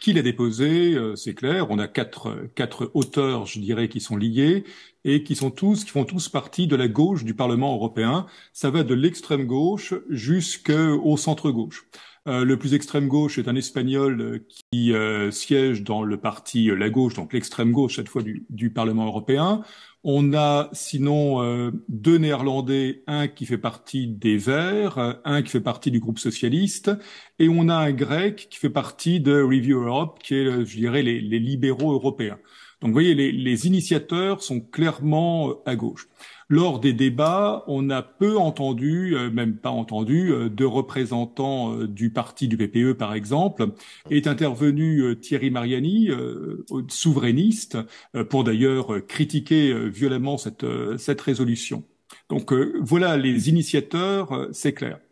qui l'a déposé, euh, c'est clair. On a quatre, quatre auteurs, je dirais, qui sont liés et qui sont tous, qui font tous partie de la gauche du Parlement européen. Ça va de l'extrême gauche jusqu'au centre gauche. Euh, le plus extrême gauche est un Espagnol qui, euh, qui euh, siège dans le parti euh, la gauche, donc l'extrême gauche cette fois du, Parlement européen. On a sinon euh, deux Néerlandais, un qui fait partie des Verts, un qui fait partie du groupe socialiste, et on a un Grec qui fait partie de Review Europe, qui est, je dirais, les, libéraux européens. Donc vous voyez, les, les initiateurs sont clairement à gauche. Lors des débats, on a peu entendu, même pas entendu, de représentants du parti du PPE, par exemple, est intervenu venu euh, Thierry Mariani, euh, souverainiste, euh, pour d'ailleurs critiquer violemment cette, cette résolution. Donc voilà les initiateurs, c'est clair.